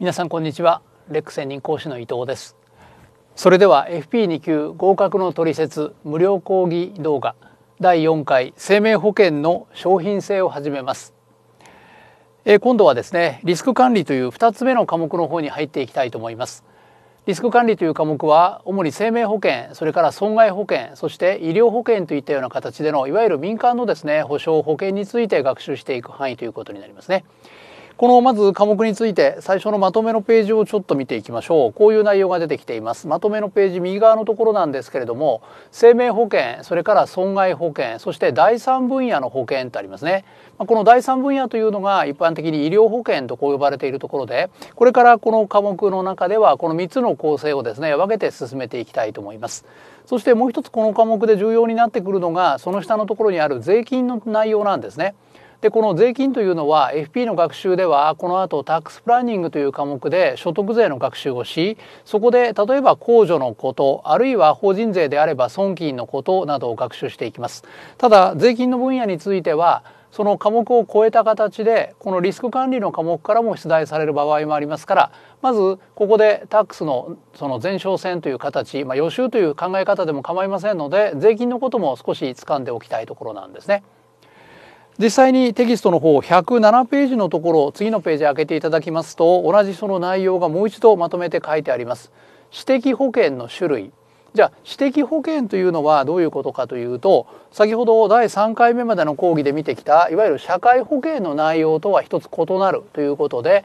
皆さんこんにちはレック専任講師の伊藤ですそれでは FP2 級合格の取説無料講義動画第4回生命保険の商品性を始めますえ今度はですねリスク管理という2つ目の科目の方に入っていきたいと思いますリスク管理という科目は主に生命保険それから損害保険そして医療保険といったような形でのいわゆる民間のですね保証保険について学習していく範囲ということになりますねこのまず科目について最初のまとめのページをちょっと見ていきましょうこういう内容が出てきていますまとめのページ右側のところなんですけれども生命保険それから損害保険そして第三分野の保険ってありますねこの第三分野というのが一般的に医療保険とこう呼ばれているところでこれからこの科目の中ではこの3つの構成をですね分けて進めていきたいと思いますそしてもう一つこの科目で重要になってくるのがその下のところにある税金の内容なんですねでこの税金というのは FP の学習ではこの後タックスプランニングという科目で所得税の学習をしそこで例えば控除のことあるいは法人税であれば損金のことなどを学習していきますただ税金の分野についてはその科目を超えた形でこのリスク管理の科目からも出題される場合もありますからまずここでタックスのその前哨戦という形、まあ、予習という考え方でも構いませんので税金のことも少し掴んでおきたいところなんですね。実際にテキストの方107ページのところ次のページ開けていただきますと同じその内容がもう一度まとめて書いてあります。私的保険の種類じゃあ私的保険というのはどういうことかというと先ほど第3回目までの講義で見てきたいわゆる社会保険の内容とは一つ異なるということで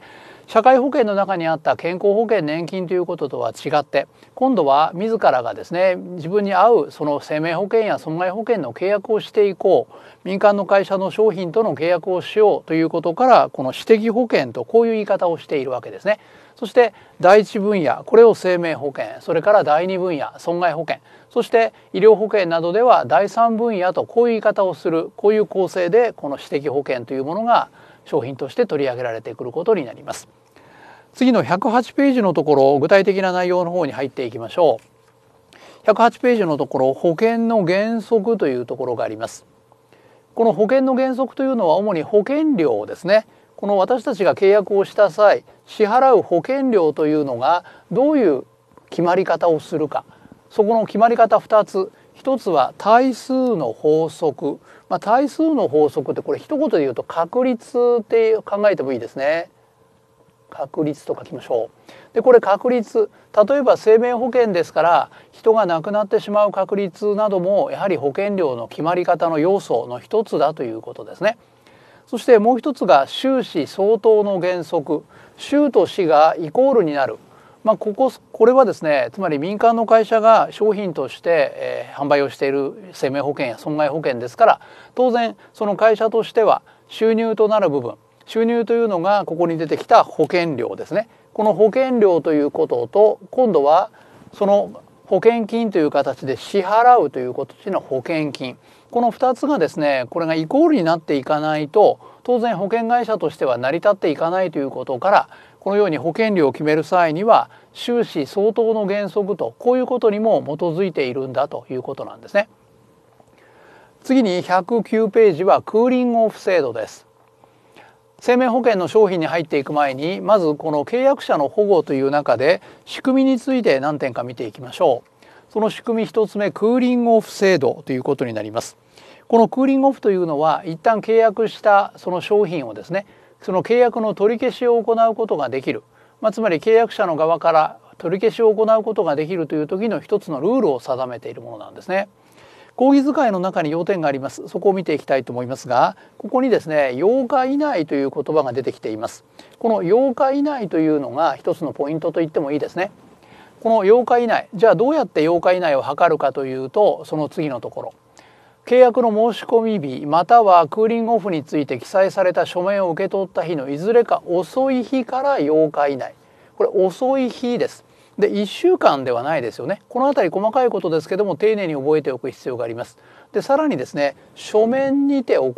社会保険の中にあった健康保険年金ということとは違って今度は自らがですね自分に合うその生命保険や損害保険の契約をしていこう民間の会社の商品との契約をしようということからこの私的保険とこういう言い方をしているわけですね。そして第1分野これを生命保険それから第2分野損害保険そして医療保険などでは第3分野とこういう言い方をするこういう構成でこの私的保険というものが商品として取り上げられてくることになります。次の108ページのところ具体的な内容の方に入っていきましょう108ページのところ保険の原則というところがありますこの保険の原則というのは主に保険料ですねこの私たちが契約をした際支払う保険料というのがどういう決まり方をするかそこの決まり方2つ1つは対数の法則、まあ、対数の法則ってこれ一言で言うと確率って考えてもいいですね。確率と書きましょうでこれ確率例えば生命保険ですから人が亡くなってしまう確率などもやはり保険料の決まり方の要素の一つだということですねそしてもう一つが収支相当の原則収と支がイコールになるまあ、こここれはですねつまり民間の会社が商品として、えー、販売をしている生命保険や損害保険ですから当然その会社としては収入となる部分収入というのがここに出てきた保険料ですねこの保険料ということと今度はその保険金という形で支払うという形の保険金この2つがですねこれがイコールになっていかないと当然保険会社としては成り立っていかないということからこのように保険料を決める際には収支相当の原則とこういうことにも基づいているんだということなんですね。次に109ページはクーリングオフ制度です。生命保険の商品に入っていく前にまずこの契約者の保護という中で仕組みについて何点か見ていきましょうその仕組み1つ目クーリングオフ制度ということになりますこのクーリングオフというのは一旦契約したその商品をですねその契約の取り消しを行うことができる、まあ、つまり契約者の側から取り消しを行うことができるという時の一つのルールを定めているものなんですね。講義使いの中に要点がありますそこを見ていきたいと思いますがここにですね8日以内という言葉が出てきていますこの8日以内というのが一つのポイントと言ってもいいですねこの8日以内じゃあどうやって8日以内を測るかというとその次のところ契約の申し込み日またはクーリングオフについて記載された書面を受け取った日のいずれか遅い日から8日以内これ遅い日ですで1週間ではないですよねこの辺り細かいことですけども丁寧に覚えておく必要がありますでさらにですね書面にて行う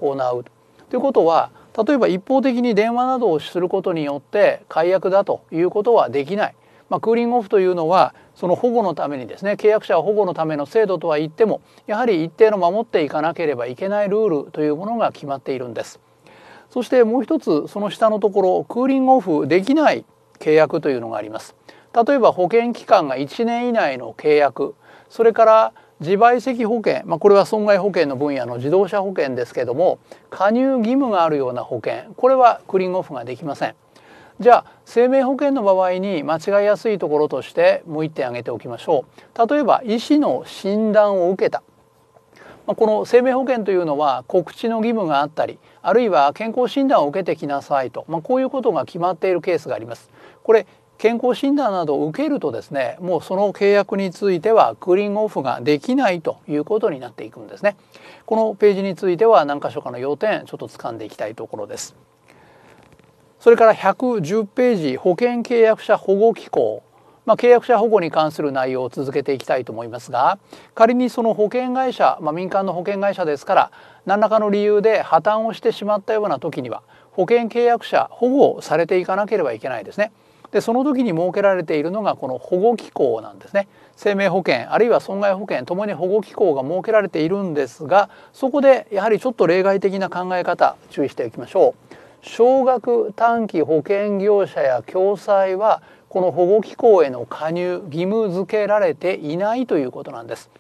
ということは例えば一方的に電話などをすることによって解約だということはできない、まあ、クーリングオフというのはその保護のためにですね契約者保護のための制度とは言ってもやはり一定の守っていかなければいけないルールというものが決まっているんですそしてもう一つその下のところクーリングオフできない契約というのがあります例えば保険期間が1年以内の契約それから自賠責保険、まあ、これは損害保険の分野の自動車保険ですけども加入義務があるような保険これはクリーンオフができません。じゃあ生命保険の場合に間違いやすいところとしてもう一点挙げておきましょう例えば医師の診断を受けたこの生命保険というのは告知の義務があったりあるいは健康診断を受けてきなさいと、まあ、こういうことが決まっているケースがあります。これ健康診断などを受けるとですねもうその契約についてはクーンオフができないということになっていくんですねこのページについては何箇所かの要点ちょっと掴んでいきたいところですそれから110ページ保険契約者保護機構まあ、契約者保護に関する内容を続けていきたいと思いますが仮にその保険会社、まあ、民間の保険会社ですから何らかの理由で破綻をしてしまったような時には保険契約者保護をされていかなければいけないですね。でその時に設けられているのがこの保護機構なんですね生命保険あるいは損害保険ともに保護機構が設けられているんですがそこでやはりちょっと例外的な考え方注意していきましょう少額短期保険業者や共済はこの保護機構への加入義務付けられていないということなんです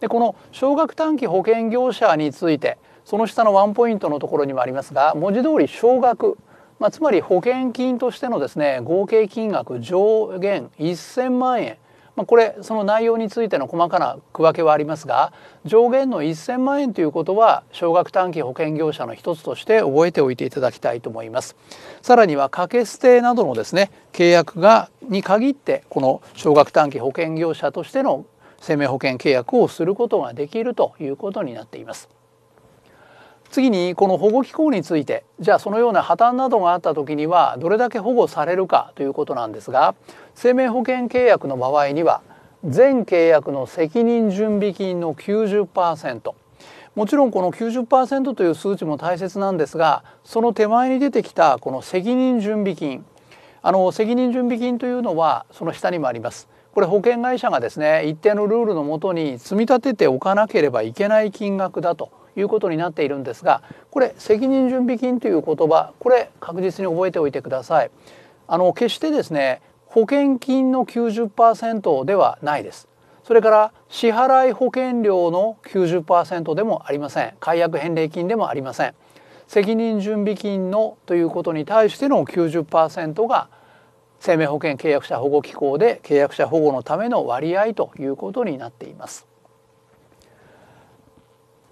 でこの少額短期保険業者についてその下のワンポイントのところにもありますが文字通り少額まあ、つまり保険金としてのですね合計金額上限1000万円まあ、これその内容についての細かな区分けはありますが上限の1,000万円ということは少額短期保険業者の一つとして覚えておいていただきたいと思います。さらには掛け捨てなどのですね契約がに限ってこの少額短期保険業者としての生命保険契約をすることができるということになっています。次にこの保護機構についてじゃあそのような破綻などがあった時にはどれだけ保護されるかということなんですが生命保険契約の場合には全契約の責任準備金の90%もちろんこの90%という数値も大切なんですがその手前に出てきたこの責任準備金あの責任準備金というのはその下にもありますこれ保険会社がですね一定のルールのもとに積み立てておかなければいけない金額だということになっているんですがこれ責任準備金という言葉これ確実に覚えておいてください。あの決してですね保険金の90%ではないです。それから支払い保険料の90%でもありません。解約返礼金でもありません。責任準備金のということに対しての90%が生命保険契約者保護機構で契約者保護のための割合ということになっています。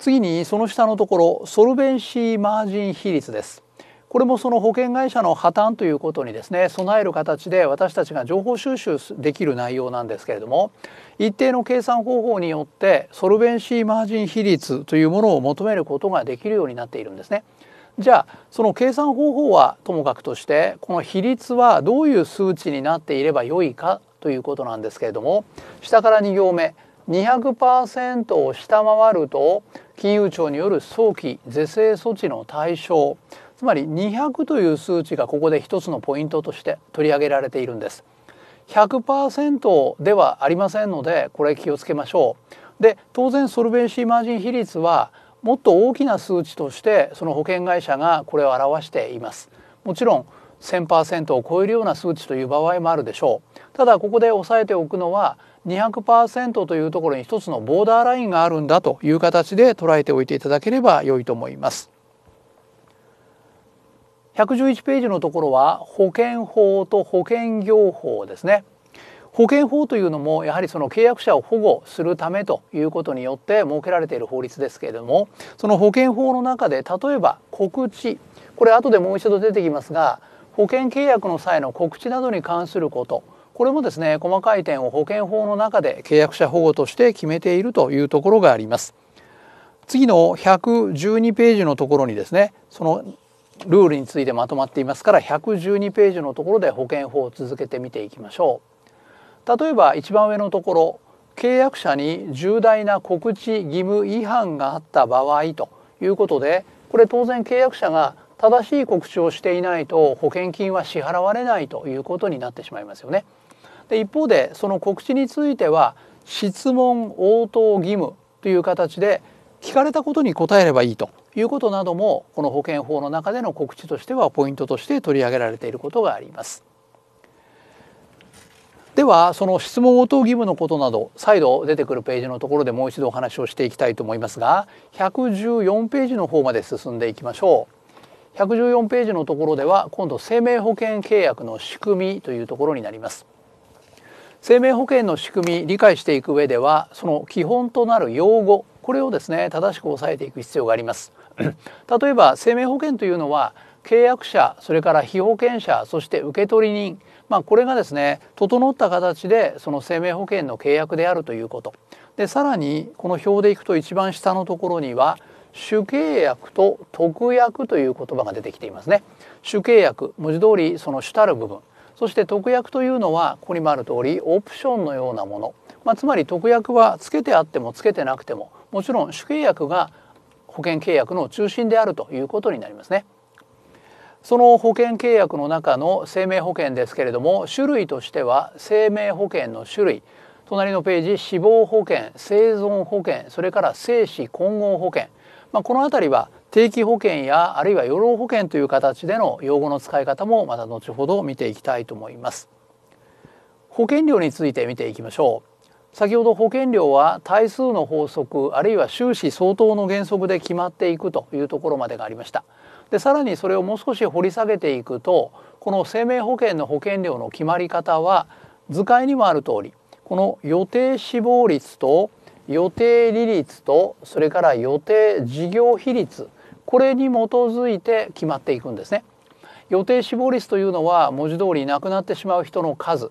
次にその下のところソルベンシーマージン比率ですこれもその保険会社の破綻ということにですね備える形で私たちが情報収集できる内容なんですけれども一定の計算方法によってソルベンシーマージン比率というものを求めることができるようになっているんですね。じゃあその計算方法はともかくとしてこの比率はどういう数値になっていればよいかということなんですけれども下から2行目200%を下回ると金融庁による早期是正措置の対象つまり200という数値がここで一つのポイントとして取り上げられているんです100%ではありませんのでこれ気をつけましょうで当然ソルベンシーマージン比率はもっと大きな数値としてその保険会社がこれを表していますもちろん1000%を超えるような数値という場合もあるでしょうただここで押さえておくのは200%というところに一つのボーダーラインがあるんだという形で捉えておいていただければ良いと思います。111ページのところは保険法と保険業法ですね。保険法というのもやはりその契約者を保護するためということによって設けられている法律ですけれどもその保険法の中で例えば告知これ後でもう一度出てきますが保険契約の際の告知などに関することこれもですね細かい点を保険法の中で契約者保護として決めているというところがあります次の112ページのところにですねそのルールについてまとまっていますから112ページのところで保険法を続けて見ていきましょう例えば一番上のところ契約者に重大な告知義務違反があった場合ということでこれ当然契約者が正しい告知をしていないと保険金は支払われないということになってしまいますよね。で一方でその告知については質問応答義務という形で聞かれたことに答えればいいということなどもこの保険法の中での告知としてはポイントとして取り上げられていることがあります。ではその質問応答義務のことなど再度出てくるページのところでもう一度お話をしていきたいと思いますが114ページの方まで進んでいきましょう114ページのところでは今度生命保険契約の仕組みというところになります生命保険の仕組み理解していく上ではその基本となる用語これをですね正しく押さえていく必要があります 例えば生命保険というのは契約者それから被保険者そして受取人、まあ、これがですね整った形でその生命保険の契約であるということでさらにこの表でいくと一番下のところには主契約と特約という言葉が出てきていますね主契約文字通りその主たる部分そして特約というのはここにもある通りオプションのようなもの、まあ、つまり特約はつけてあってもつけてなくてももちろん主契約が保険契約の中心であるということになりますね。その保険契約の中の生命保険ですけれども種類としては生命保険の種類隣のページ死亡保険生存保険それから生死混合保険まあ、この辺りは定期保険やあるいは養老保険という形での用語の使い方もまた後ほど見ていきたいと思います。保険料について見ていきましょう。先ほど保険料は対数の法則あるいは収支相当の原則で決まっていくというところまでがありました。でさらにそれをもう少し掘り下げていくとこの生命保険の保険料の決まり方は図解にもある通りこの予定死亡率と予定利率とそれから予定事業比率これに基づいて決まっていくんですね予定死亡率というのは文字通り亡くなってしまう人の数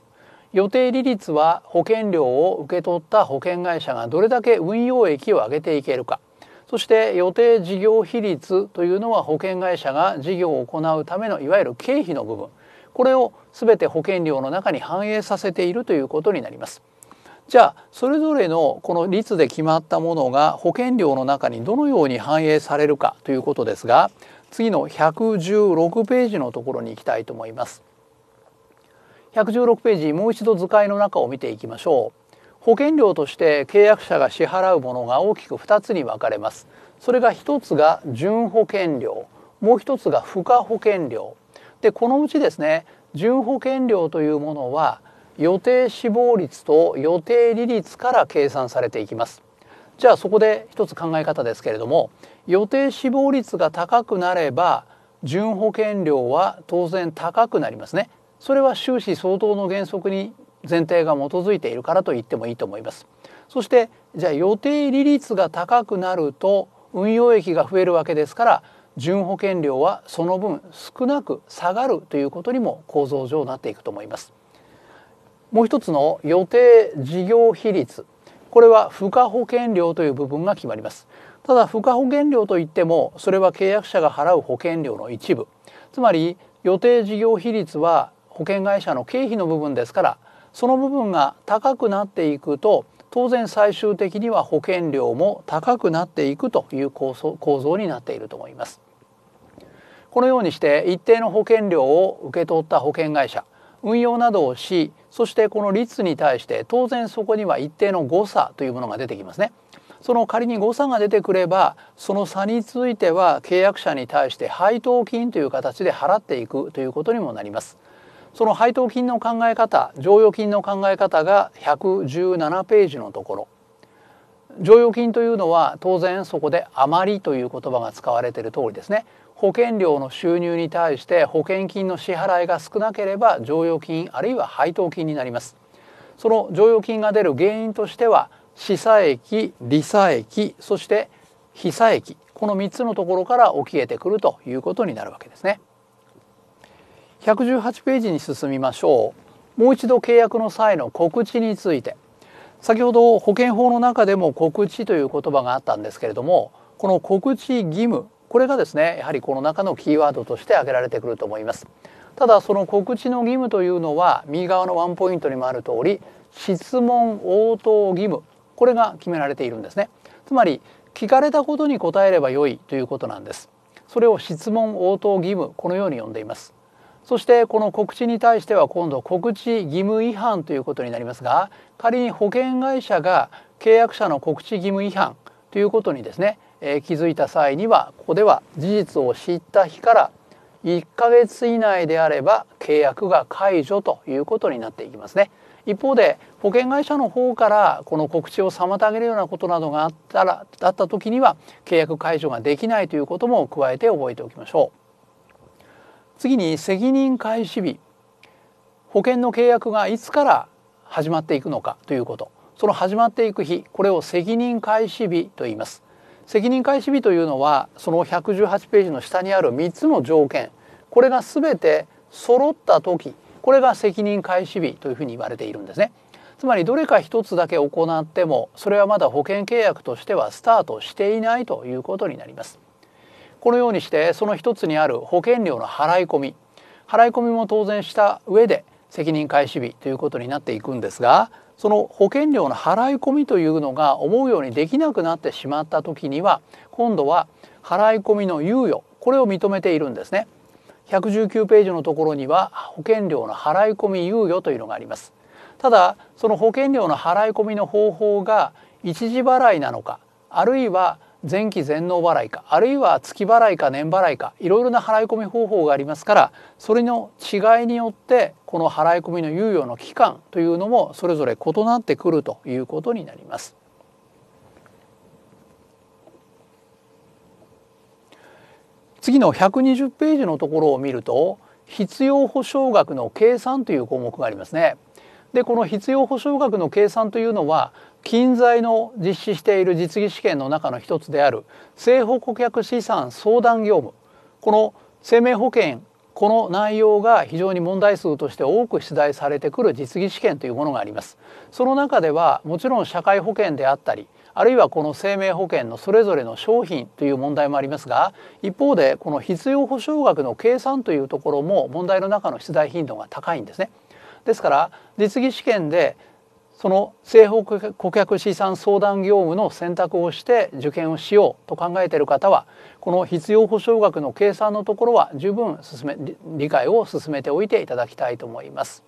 予定利率は保険料を受け取った保険会社がどれだけ運用益を上げていけるかそして予定事業比率というのは保険会社が事業を行うためのいわゆる経費の部分これを全て保険料の中に反映させているということになります。じゃあそれぞれのこの率で決まったものが保険料の中にどのように反映されるかということですが次の116ページのところに行きたいと思います。116ページもう一度図解の中を見ていきましょう。保険料として契約者が支払うものが大きく2つに分かれます。それが1つが準保険料、もう1つが付加保険料。でこのうちですね準保険料というものは予定死亡率と予定利率から計算されていきますじゃあそこで一つ考え方ですけれども予定死亡率が高くなれば純保険料は当然高くなりますねそれは収支相当の原則に前提が基づいているからと言ってもいいと思いますそしてじゃあ予定利率が高くなると運用益が増えるわけですから純保険料はその分少なく下がるということにも構造上なっていくと思いますもう一つの予定事業比率これは付加保険料という部分が決まりますただ付加保険料といってもそれは契約者が払う保険料の一部つまり予定事業比率は保険会社の経費の部分ですからその部分が高くなっていくと当然最終的には保険料も高くなっていくという構造になっていると思いますこのようにして一定の保険料を受け取った保険会社運用などをしそしてこの率に対して当然そこには一定の誤差というものが出てきますね。その仮に誤差が出てくればその差については契約者に対して配当金という形で払っていくということにもなります。その配当金の考え方剰余金の考え方が117ページのところ剰余金というのは当然そこで余りという言葉が使われている通りですね保険料の収入に対して保険金の支払いが少なければ剰余金あるいは配当金になりますその剰余金が出る原因としては資差益利差益そして被差益この3つのところから起きえてくるということになるわけですね118ページに進みましょうもう一度契約の際の告知について先ほど保険法の中でも告知という言葉があったんですけれどもこの告知義務これがですねやはりこの中のキーワードとして挙げられてくると思いますただその告知の義務というのは右側のワンポイントにもある通り質問応答義務これが決められているんですねつまり聞かれたことに答えれば良いということなんですそれを質問応答義務このように呼んでいますそしてこの告知に対しては今度告知義務違反ということになりますが仮に保険会社が契約者の告知義務違反ということにですねえ気づいた際にはここでは事実を知った日から1ヶ月以内であれば契約が解除ということになっていきますね一方で保険会社の方からこの告知を妨げるようなことなどがあったらだった時には契約解除ができないということも加えて覚えておきましょう次に責任開始日保険の契約がいつから始まっていくのかということその始まっていく日これを責任開始日と言います責任開始日というのはその118ページの下にある3つの条件これが全て揃った時これが責任開始日というふうに言われているんですね。つまりどれか一つだけ行ってもそれはまだ保険契約としてはスタートしていないということになります。このようにしてその一つにある保険料の払い込み払い込みも当然した上で責任開始日ということになっていくんですがその保険料の払い込みというのが思うようにできなくなってしまった時には今度は払い込みの猶予これを認めているんですね119ページのところには保険料の払い込み猶予というのがありますただその保険料の払い込みの方法が一時払いなのかあるいは前期全納払いかあるいは月払いか年払いかいろいろな払い込み方法がありますからそれの違いによってこの払い込みの猶予の期間というのもそれぞれ異なってくるということになります。次の120ページのところを見ると必要保障額の計算という項目がありますね。でこの必要保障額の計算というのは近在の実施している実技試験の中の一つである政府顧客資産相談業務この生命保険この内容が非常に問題数として多く出題されてくる実技試験というものがありますその中ではもちろん社会保険であったりあるいはこの生命保険のそれぞれの商品という問題もありますが一方でこの必要保障額の計算というところも問題の中の出題頻度が高いんですねですから実技試験でその政府顧客資産相談業務の選択をして受験をしようと考えている方はこの必要保障額の計算のところは十分進め理解を進めておいていただきたいと思います。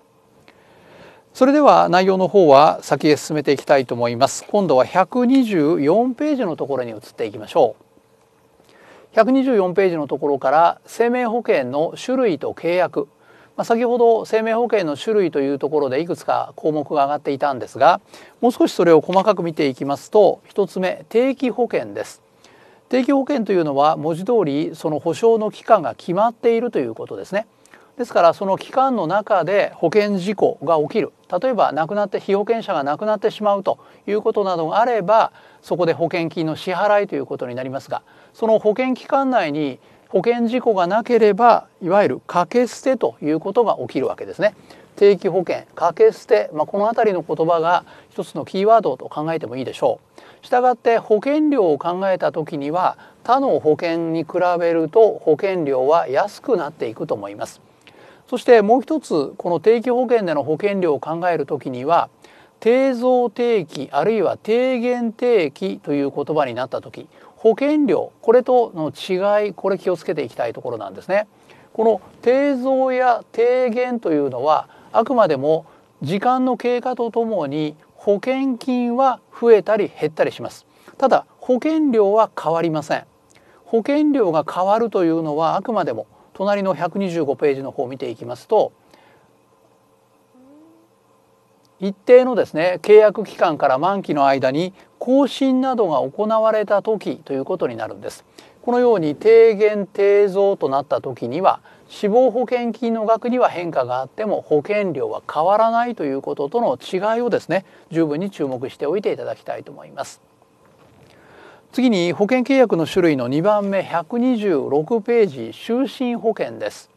それでは内容の方は先へ進めていきたいと思います。今度は124ページのところに移っていきましょう。124ページのところから生命保険の種類と契約まあ、先ほど生命保険の種類というところでいくつか項目が上がっていたんですがもう少しそれを細かく見ていきますと1つ目定期保険です定期保険というのは文字通りその保証の期間が決まっているということですね。ですからその期間の中で保険事故が起きる例えば亡くなって被保険者が亡くなってしまうということなどがあればそこで保険金の支払いということになりますがその保険期間内に保険事故がなければいわゆる掛け捨てということが起きるわけですね。定期保険掛け捨て、まあ、この辺りの言葉が一つのキーワードと考えてもいいでしょう。したがって保険料を考えた時には他の保険に比べると保険料は安くなっていくと思います。そしてもう一つこの定期保険での保険料を考える時には定増定期あるいは低減定期という言葉になった時保険料これとの違いこれ気をつけていきたいところなんですね。この定増や低減というのはあくまでも時間の経過とともに保険金は増えたり減ったりしますただ保険料は変わりません保険料が変わるというのはあくまでも隣の125ページの方を見ていきますと一定のですね契約期間から満期の間に更新などが行われた時ということになるんですこのように低減低増となった時には死亡保険金の額には変化があっても保険料は変わらないということとの違いをですね十分に注目しておいていただきたいと思います次に保険契約の種類の2番目126ページ就寝保険です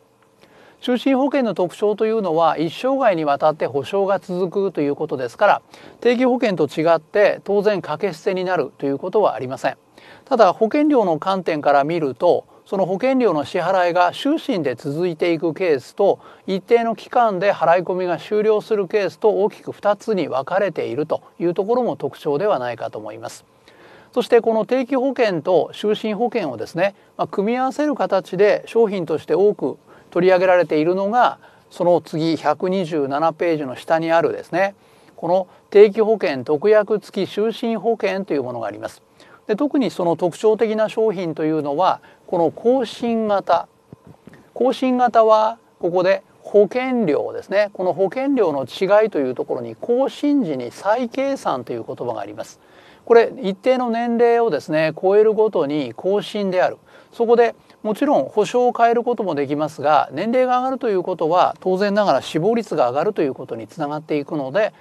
終身保険の特徴というのは一生涯にわたって保証が続くということですから定期保険と違って当然掛け捨てになるということはありませんただ保険料の観点から見るとその保険料の支払いが終身で続いていくケースと一定の期間で払い込みが終了するケースと大きく2つに分かれているというところも特徴ではないかと思います。そしてこの定期保険と終身保険をですね、まあ、組み合わせる形で商品として多く取り上げられているのがその次127ページの下にあるですねこの定期保険特約付き就寝保険というものがあります。で特にその特徴的な商品というのはこの更新型更新型はここで保険料ですねこの保険料の違いというところに更新時に再計算という言葉があります。これ一定の年齢をですね超えるごとに更新であるそこでもちろん保証を変えることもできますが年齢が上がるということは当然ながら死亡率が上がるということにつながっていくので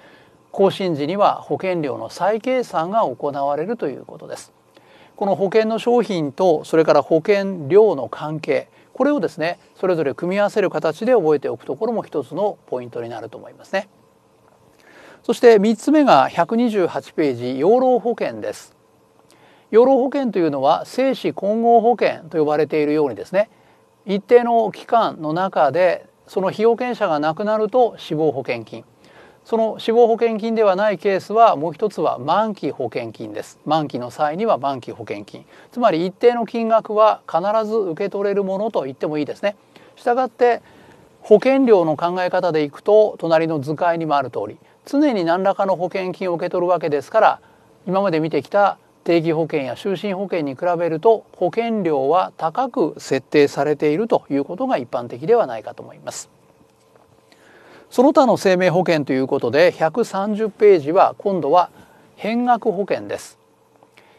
更新時には保険料の再計算が行われるということです。この保険の商品とそれから保険料の関係これをですねそれぞれ組み合わせる形で覚えておくところも一つのポイントになると思いますね。そして3つ目が128ページ養老保険です養老保険というのは精子混合保険と呼ばれているようにですね一定の期間の中でその被保険者が亡くなると死亡保険金その死亡保険金ではないケースはもう一つは満期保険金です満期の際には満期保険金つまり一定の金額は必ず受け取れるものと言ってもいいですねしたがって保険料の考え方でいくと隣の図解にもある通り常に何らかの保険金を受け取るわけですから今まで見てきた定期保険や就寝保険に比べると保険料は高く設定されているということが一般的ではないかと思います。その他の生命保険ということで130ページは今度は変額保険です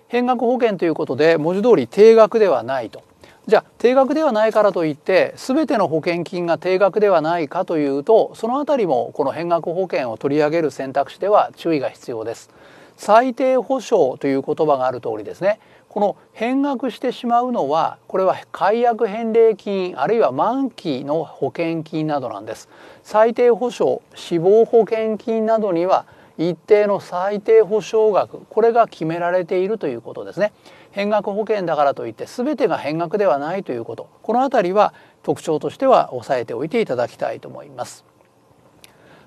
変額保険ということで文字通り定額ではないとじゃあ定額ではないからといって全ての保険金が定額ではないかというとそのあたりもこの変額保険を取り上げる選択肢では注意が必要です。最低保証という言葉がある通りですねこの変額してしまうのはこれは解約返礼金あるいは満期の保険金などなんです最低保証死亡保険金などには一定の最低保証額これが決められているということですね変額保険だからといって全てが変額ではないということこの辺りは特徴としては押さえておいていただきたいと思います。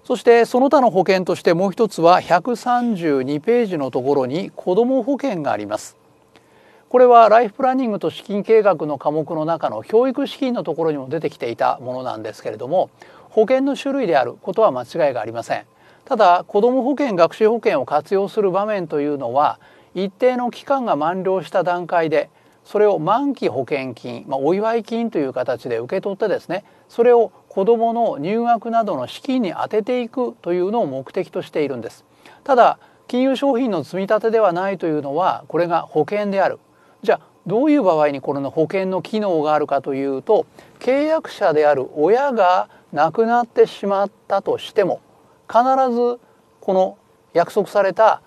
そしてその他の保険としてもう一つは132ページのところに子ども保険があります。これはライフプランニングと資金計画の科目の中の教育資金のところにも出てきていたものなんですけれども保険の種類であることは間違いがありません。ただ子ども保険学習保険を活用する場面というのは一定の期間が満了した段階でそれを満期保険金、まあ、お祝い金という形で受け取ってですねそれを子どもの入学などの資金に充てていくというのを目的としているんですただ金融商品の積み立てではないというのはこれが保険であるじゃあどういう場合にこれの保険の機能があるかというと契約者である親が亡くなってしまったとしても必ずこの約束された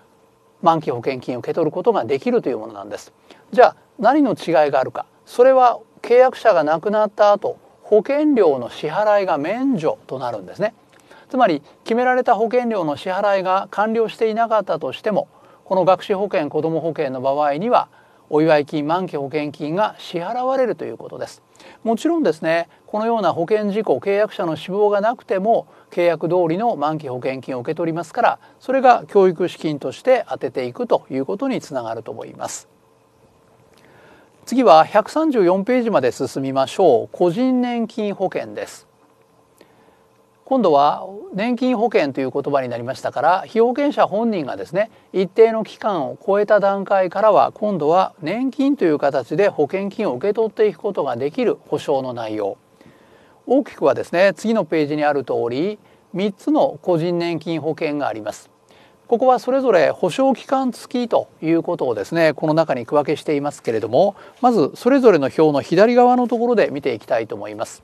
満期保険金を受け取ることができるというものなんですじゃあ何の違いがあるかそれは契約者が亡くなった後保険料の支払いが免除となるんですねつまり決められた保険料の支払いが完了していなかったとしてもこの学資保険子ども保険の場合にはお祝い金満期保険金が支払われるということですもちろんですねこのような保険事故契約者の死亡がなくても契約通りの満期保険金を受け取りますからそれが教育資金として充てていくということにつながると思います。次は134ページまで進みましょう個人年金保険です今度は年金保険という言葉になりましたから被保険者本人がですね一定の期間を超えた段階からは今度は年金という形で保険金を受け取っていくことができる保証の内容大きくはですね次のページにある通り3つの個人年金保険がありますここはそれぞれ保証期間付きということをですねこの中に区分けしていますけれどもまずそれぞれの表の左側のところで見ていきたいと思います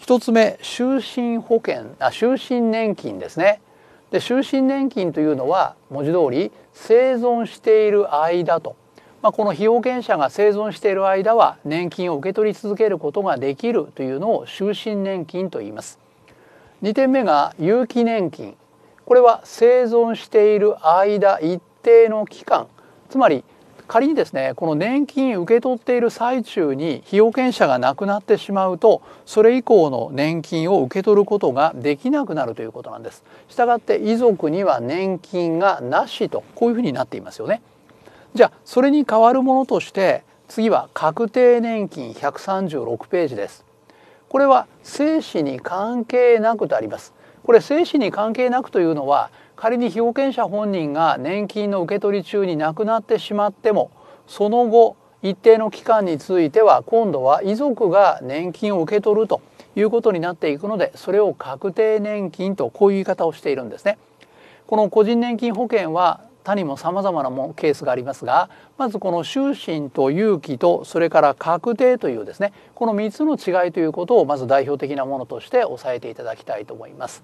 1つ目就寝保険あ就寝年金ですねで就寝年金というのは文字通り生存している間とまあ、この被保険者が生存している間は年金を受け取り続けることができるというのを終身年金と言います2点目が有期年金これは生存している間一定の期間つまり仮にですねこの年金受け取っている最中に被保険者が亡くなってしまうとそれ以降の年金を受け取ることができなくなるということなんです。したがって遺族には年金がなしとこういうふうになっていますよね。じゃあそれに代わるものとして次は確定年金136ページですこれは生死に関係なくとありますこれ生死に関係なくというのは仮に被保険者本人が年金の受け取り中に亡くなってしまってもその後一定の期間については今度は遺族が年金を受け取るということになっていくのでそれを確定年金とこういう言い方をしているんですね。この個人年金保険は他にもさまざまなもケースがありますがまずこの終身と勇気とそれから確定というですねこの3つの違いということをまず代表的なものとして押さえていただきたいと思います。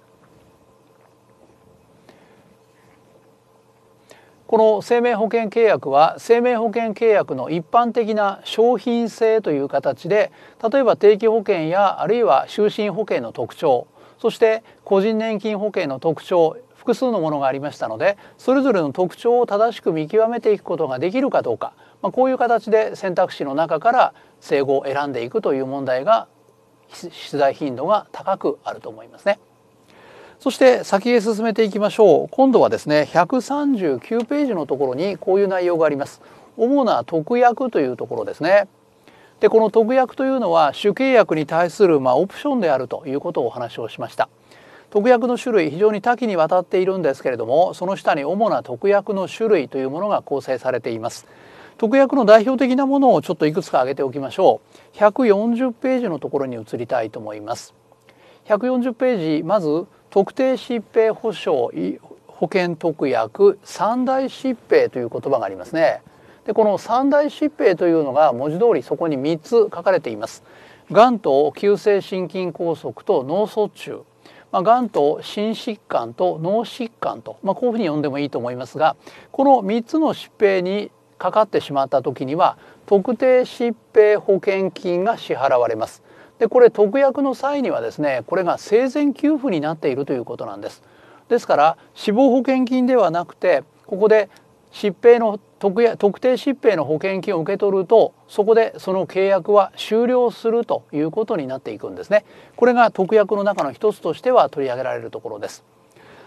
この生命保険契約は生命保険契約の一般的な商品性という形で例えば定期保険やあるいは就寝保険の特徴そして個人年金保険の特徴複数のものがありましたのでそれぞれの特徴を正しく見極めていくことができるかどうか、まあ、こういう形で選択肢の中から整合を選んでいくという問題が出題頻度が高くあると思いますね。そして先へ進めていきましょう今度はですね139ページのところにこういう内容があります主な特約というところですねでこの特約というのは主契約に対するまあオプションであるということをお話をしました特約の種類非常に多岐にわたっているんですけれどもその下に主な特約の種類というものが構成されています。特約の代表的なものをちょっといくつか挙げておきましょう140ページのところに移りたいと思います140ページまず特定疾病保障保険特約三大疾病という言葉がありますねでこの三大疾病というのが文字通りそこに3つ書かれています癌と急性心筋梗塞と脳卒中まあ、がんと心疾患と脳疾患と、まあ、こういうふうに呼んでもいいと思いますがこの3つの疾病にかかってしまった時には特定疾病保険金が支払われます。でこれ特約の際にはですねこれが生前給付になっているということなんです。ですから死亡保険金ではなくてここで疾病の特定疾病の保険金を受け取るとそこでその契約は終了するということになっていくんですねこれが特約の中の一つとしては取り上げられるところです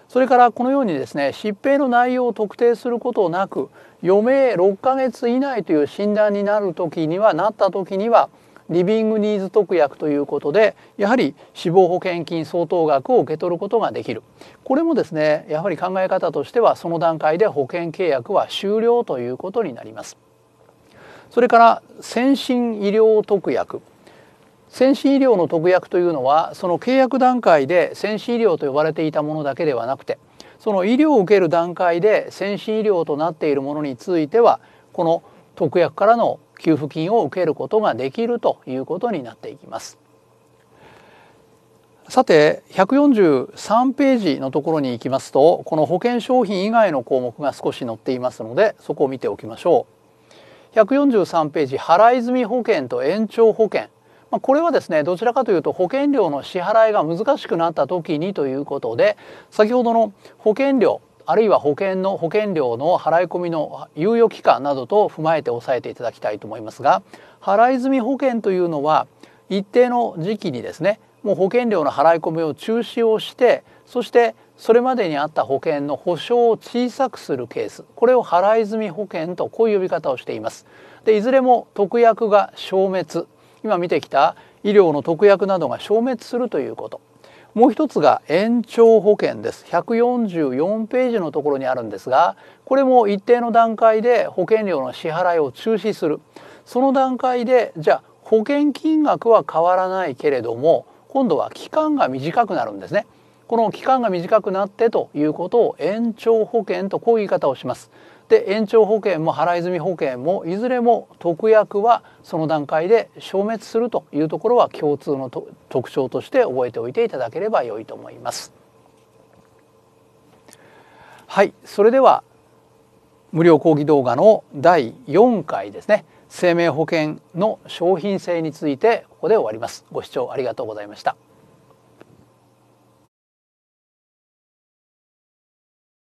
それからこのようにですね疾病の内容を特定することなく余命6ヶ月以内という診断になる時にはなった時にはリビングニーズ特約ということでやはり死亡保険金相当額を受け取ることができるこれもですねやはり考え方としてはその段階で保険契約は終了ということになります。それから先進医療特約先進医療の特約というのはその契約段階で先進医療と呼ばれていたものだけではなくてその医療を受ける段階で先進医療となっているものについてはこの特約からの給付金を受けることができるということになっていきます。さて143ページのところに行きますとこの保険商品以外の項目が少し載っていますのでそこを見ておきましょう143ページ払い済み保険と延長保険、まあ、これはですねどちらかというと保険料の支払いが難しくなった時にということで先ほどの保険料あるいは保険の保険料の払い込みの猶予期間などと踏まえて押さえていただきたいと思いますが払い保険というのは一定の時期にですねもう保険料の払い込みを中止をしてそしてそれまでにあった保険の保証を小さくするケースこれを払い済み保険とこういう呼び方をしていますでいずれも特約が消滅今見てきた医療の特約などが消滅するということもう一つが延長保険です144ページのところにあるんですがこれも一定の段階で保険料の支払いを中止するその段階でじゃあ保険金額は変わらないけれども今度は期間が短くなるんですねこの期間が短くなってということを延長保険とこういう言い方をしますって延長保険も払い済み保険もいずれも特約はその段階で消滅するというところは共通の特徴として覚えておいていただければ良いと思います。はいそれでは無料講義動画の第4回ですね生命保険の商品性についてここで終わります。ご視聴ありがとうございました。